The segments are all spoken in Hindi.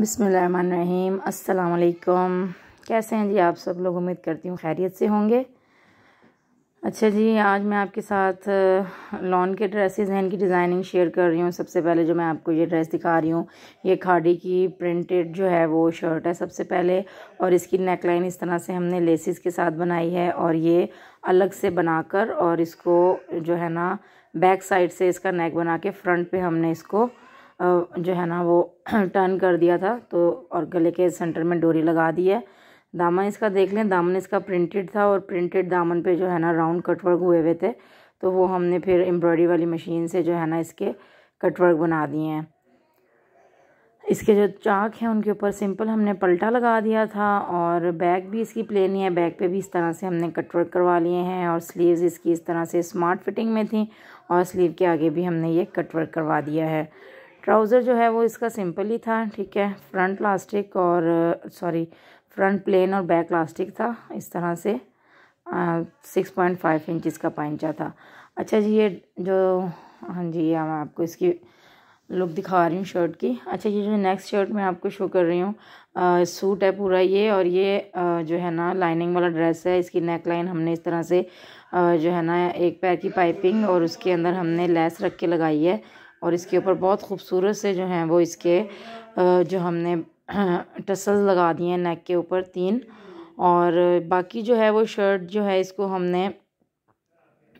बिसमीम अल्लाम कैसे हैं जी आप सब लोग उम्मीद करती हूँ खैरियत से होंगे अच्छा जी आज मैं आपके साथ लॉन के ड्रेसेस हैं इनकी डिज़ाइनिंग शेयर कर रही हूँ सबसे पहले जो मैं आपको ये ड्रेस दिखा रही हूँ ये खाड़ी की प्रिंटेड जो है वो शर्ट है सबसे पहले और इसकी नेकलाइन इस तरह से हमने लेसिस के साथ बनाई है और ये अलग से बनाकर और इसको जो है ना बैक साइड से इसका नेक बना के फ्रंट पे हमने इसको जो है ना वो टर्न कर दिया था तो और गले के सेंटर में डोरी लगा दी है दामन इसका देख लें दामन इसका प्रिंटेड था और प्रिंटेड दामन पे जो है ना राउंड कटवर्क हुए हुए थे तो वो हमने फिर एम्ब्रॉयडरी वाली मशीन से जो है ना इसके कटवर्क बना दिए हैं इसके जो चाक हैं उनके ऊपर सिंपल हमने पलटा लगा दिया था और बैग भी इसकी प्लेन ही है बैग पे भी इस तरह से हमने कटवर्क करवा लिए हैं और स्लीव्स इसकी इस तरह से स्मार्ट फिटिंग में थी और स्लीव के आगे भी हमने ये कटवर्क करवा दिया है ट्राउज़र जो है वो इसका सिंपल ही था ठीक है फ्रंट प्लास्टिक और सॉरी फ्रंट प्लेन और बैक प्लास्टिक था इस तरह से सिक्स पॉइंट फाइव इंचज़ का पाइंचा था अच्छा जी ये जो हाँ जी हम आपको इसकी लुक दिखा रही हूँ शर्ट की अच्छा ये जो नेक्स्ट शर्ट मैं आपको शो कर रही हूँ सूट है पूरा ये और ये आ, जो है ना लाइनिंग वाला ड्रेस है इसकी नेक लाइन हमने इस तरह से आ, जो है ना एक पैर की पाइपिंग और उसके अंदर हमने लेस रख के लगाई है और इसके ऊपर बहुत खूबसूरत से जो हैं वो इसके जो हमने टसल लगा दिए हैं नेक के ऊपर तीन और बाकी जो है वो शर्ट जो है इसको हमने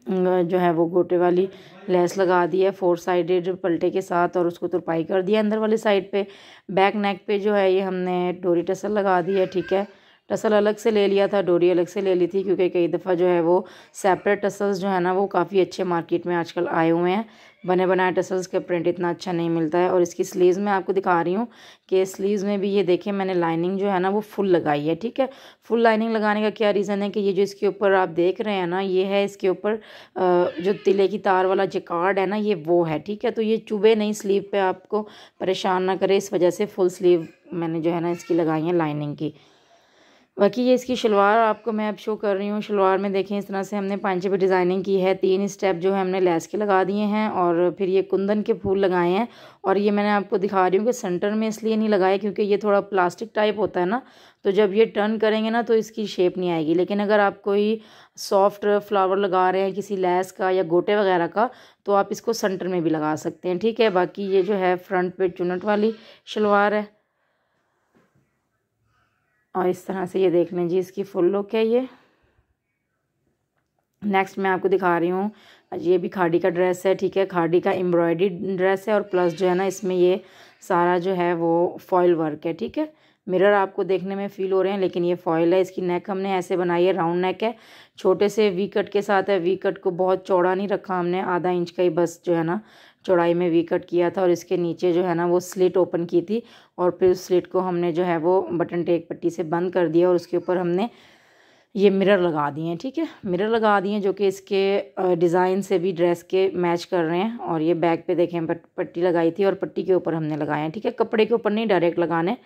जो है वो गोटे वाली लेस लगा दी है फोर साइडेड पलटे के साथ और उसको तुरपाई कर दिया अंदर वाली साइड पे बैक नेक पे जो है ये हमने डोरी टसल लगा दी है ठीक है टसल अलग से ले लिया था डोरी अलग से ले ली थी क्योंकि कई दफ़ा जो है वो सेपरेट टसल्स जो है ना वो काफ़ी अच्छे मार्केट में आजकल आए हुए हैं बने बनाए टसल्स का प्रिंट इतना अच्छा नहीं मिलता है और इसकी स्लीव्स में आपको दिखा रही हूँ कि स्लीव्स में भी ये देखें मैंने लाइनिंग जो है ना वो फुल लगाई है ठीक है फुल लाइनिंग लगाने का क्या रीज़न है कि ये जो इसके ऊपर आप देख रहे हैं ना ये है इसके ऊपर जो तिले की तार वाला जिकार्ड है ना ये वो है ठीक है तो ये चुभे नहीं स्लीव पर आपको परेशान ना करे इस वजह से फुल स्लीव मैंने जो है ना इसकी लगाई है लाइनिंग की बाकी ये इसकी शलवार आपको मैं अब शो कर रही हूँ शलवार में देखें इस तरह से हमने पांचे पे डिज़ाइनिंग की है तीन स्टेप जो है हमने लेस के लगा दिए हैं और फिर ये कुंदन के फूल लगाए हैं और ये मैंने आपको दिखा रही हूँ कि सेंटर में इसलिए नहीं लगाए क्योंकि ये थोड़ा प्लास्टिक टाइप होता है ना तो जब ये टर्न करेंगे ना तो इसकी शेप नहीं आएगी लेकिन अगर आप कोई सॉफ्ट फ्लावर लगा रहे हैं किसी लेस का या गोटे वगैरह का तो आप इसको सेंटर में भी लगा सकते हैं ठीक है बाकी ये जो है फ्रंट पे चुनट वाली शलवार है और इस तरह से ये देख लें जी इसकी फुल लुक है ये नेक्स्ट मैं आपको दिखा रही हूँ ये भी खाड़ी का ड्रेस है ठीक है खाड़ी का एम्ब्रॉयडरी ड्रेस है और प्लस जो है ना इसमें ये सारा जो है वो फॉयल वर्क है ठीक है मिरर आपको देखने में फील हो रहे हैं लेकिन ये फॉयल है इसकी नेक हमने ऐसे बनाई है राउंड नेक है छोटे से वी कट के साथ है वी कट को बहुत चौड़ा नहीं रखा हमने आधा इंच का ही बस जो है ना चौड़ाई में वी कट किया था और इसके नीचे जो है ना वो स्लिट ओपन की थी और फिर उस स्लिट को हमने जो है वो बटन टेक पट्टी से बंद कर दिया और उसके ऊपर हमने ये मिरर लगा दिए हैं ठीक है मिरर लगा दिए जो कि इसके डिज़ाइन से भी ड्रेस के मैच कर रहे हैं और ये बैक पे देखें पट्टी लगाई थी और पट्टी के ऊपर हमने लगाए हैं ठीक है कपड़े के ऊपर नहीं डायरेक्ट लगाने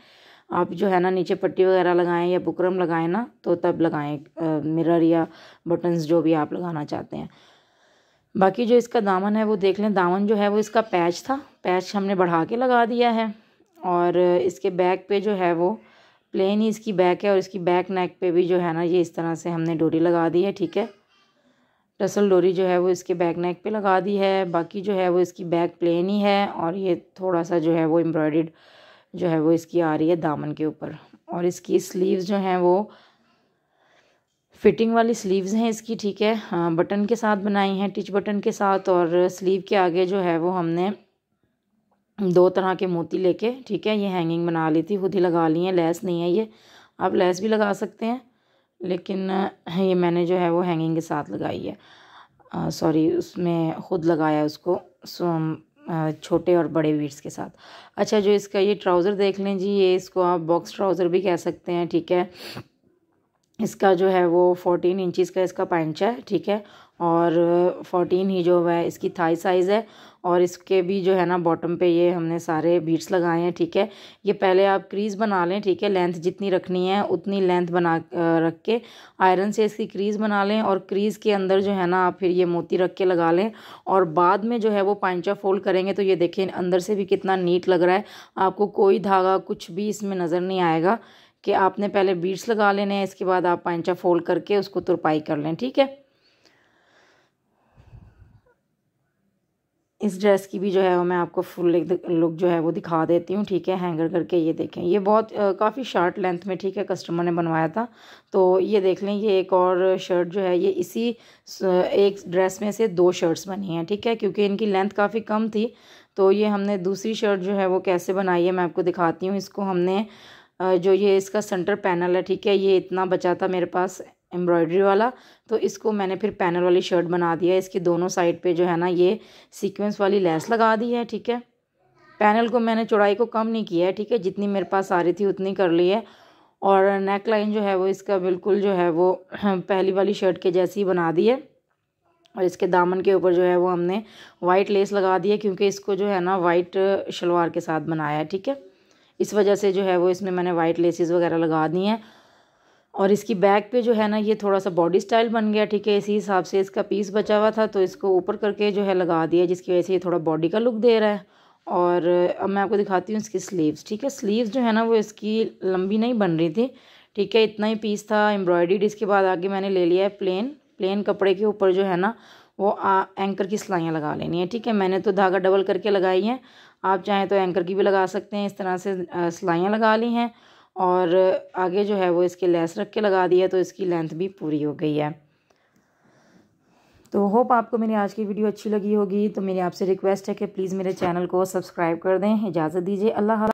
आप जो है ना नीचे पट्टी वगैरह लगाएं या बुकरम लगाएं ना तो तब लगाएं मिरर या बटन्स जो भी आप लगाना चाहते हैं बाकी जो इसका दामन है वो देख लें दामन जो है वो इसका पैच था पैच हमने बढ़ा के लगा दिया है और इसके बैक पे जो है वो प्लेन ही इसकी बैक है और इसकी बैक नेक पे भी जो है ना ये इस तरह से हमने डोरी लगा दी है ठीक है टसल डोरी जो है वो इसके बैक नेक पे लगा दी है बाकी जो है वो इसकी बैक प्लेन ही है और ये थोड़ा सा जो है वो एम्ब्रॉयड जो है वो इसकी आ रही है दामन के ऊपर और इसकी स्लीव्स जो हैं वो फिटिंग वाली स्लीव्स हैं इसकी ठीक है हाँ, बटन के साथ बनाई हैं टिच बटन के साथ और स्लीव के आगे जो है वो हमने दो तरह के मोती लेके ठीक है ये हैंगिंग बना ली थी खुद ही लगा ली है लेस नहीं है ये आप लेस भी लगा सकते हैं लेकिन हाँ, ये मैंने जो है वो हैंगिंग के साथ लगाई है सॉरी उसमें खुद लगाया उसको सो छोटे और बड़े वीट्स के साथ अच्छा जो इसका ये ट्राउज़र देख लें जी ये इसको आप बॉक्स ट्राउज़र भी कह सकते हैं ठीक है इसका जो है वो फोर्टीन इंचज़ का इसका पैंचा है ठीक है और फोर्टीन ही जो है इसकी थाई साइज़ है और इसके भी जो है ना बॉटम पे ये हमने सारे बीट्स लगाए हैं ठीक है ये पहले आप क्रीज़ बना लें ठीक है लेंथ जितनी रखनी है उतनी लेंथ बना रख के आयरन से इसकी क्रीज़ बना लें और क्रीज़ के अंदर जो है ना आप फिर ये मोती रख के लगा लें और बाद में जो है वो पैंचा फोल्ड करेंगे तो ये देखें अंदर से भी कितना नीट लग रहा है आपको कोई धागा कुछ भी इसमें नज़र नहीं आएगा कि आपने पहले बीट्स लगा लेने हैं इसके बाद आप पाइंचा फोल्ड करके उसको तुरपाई कर लें ठीक है इस ड्रेस की भी जो है वो मैं आपको फुल लुक जो है वो दिखा देती हूँ ठीक है हैंगर करके ये देखें ये बहुत काफ़ी शार्ट लेंथ में ठीक है कस्टमर ने बनवाया था तो ये देख लें ये एक और शर्ट जो है ये इसी एक ड्रेस में से दो शर्ट्स बनी हैं ठीक है क्योंकि इनकी लेंथ काफ़ी कम थी तो ये हमने दूसरी शर्ट जो है वो कैसे बनाई है मैं आपको दिखाती हूँ इसको हमने जो ये इसका सेंटर पैनल है ठीक है ये इतना बचा था मेरे पास एम्ब्रॉयडरी वाला तो इसको मैंने फिर पैनल वाली शर्ट बना दिया इसकी दोनों साइड पे जो है ना ये सीक्वेंस वाली लेस लगा दी है ठीक है पैनल को मैंने चौड़ाई को कम नहीं किया है ठीक है जितनी मेरे पास आ रही थी उतनी कर ली है और नेक लाइन जो है वो इसका बिल्कुल जो है वो पहली वाली शर्ट के जैसी बना दी है और इसके दामन के ऊपर जो है वो हमने वाइट लेस लगा दी है क्योंकि इसको जो है ना वाइट शलवार के साथ बनाया है ठीक है इस वजह से जो है वो इसमें मैंने वाइट लेसिस वगैरह लगा दी हैं और इसकी बैक पे जो है ना ये थोड़ा सा बॉडी स्टाइल बन गया ठीक है इसी हिसाब से इसका पीस बचा हुआ था तो इसको ऊपर करके जो है लगा दिया जिसकी वजह से ये थोड़ा बॉडी का लुक दे रहा है और अब मैं आपको दिखाती हूँ इसकी स्लीव्स ठीक है स्लीव्स जो है ना वो इसकी लंबी नहीं बन रही थी ठीक है इतना ही पीस था एम्ब्रॉयडीड इसके बाद आगे मैंने ले लिया है प्लेन प्लेन कपड़े के ऊपर जो है ना वो आ, एंकर की सिलाइयाँ लगा लेनी है ठीक है मैंने तो धागा डबल करके लगाई हैं आप चाहें तो एंकर की भी लगा सकते हैं इस तरह से सिलाइयाँ लगा ली हैं और आगे जो है वो इसके लेस रख के लगा दिया तो इसकी लेंथ भी पूरी हो गई है तो होप आपको मेरी आज की वीडियो अच्छी लगी होगी तो मेरी आपसे रिक्वेस्ट है कि प्लीज़ मेरे चैनल को सब्सक्राइब कर दें इजाज़त दीजिए अल्लाह